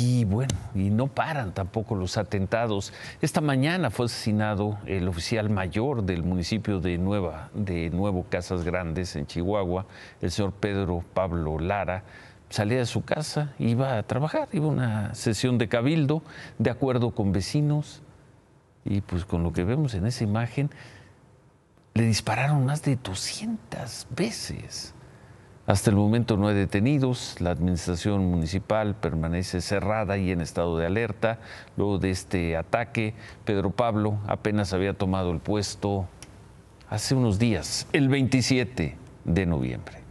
Y bueno, y no paran tampoco los atentados. Esta mañana fue asesinado el oficial mayor del municipio de Nueva, de Nuevo Casas Grandes, en Chihuahua, el señor Pedro Pablo Lara salía de su casa, iba a trabajar, iba a una sesión de cabildo, de acuerdo con vecinos, y pues con lo que vemos en esa imagen, le dispararon más de 200 veces. Hasta el momento no hay detenidos, la administración municipal permanece cerrada y en estado de alerta. Luego de este ataque, Pedro Pablo apenas había tomado el puesto hace unos días, el 27 de noviembre.